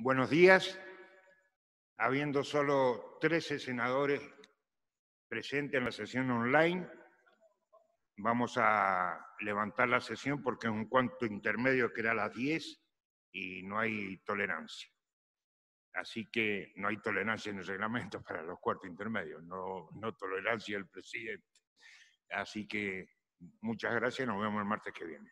Buenos días. Habiendo solo 13 senadores presentes en la sesión online, vamos a levantar la sesión porque es un cuarto intermedio que era a las 10 y no hay tolerancia. Así que no hay tolerancia en el reglamento para los cuartos intermedios, no, no tolerancia el presidente. Así que muchas gracias, nos vemos el martes que viene.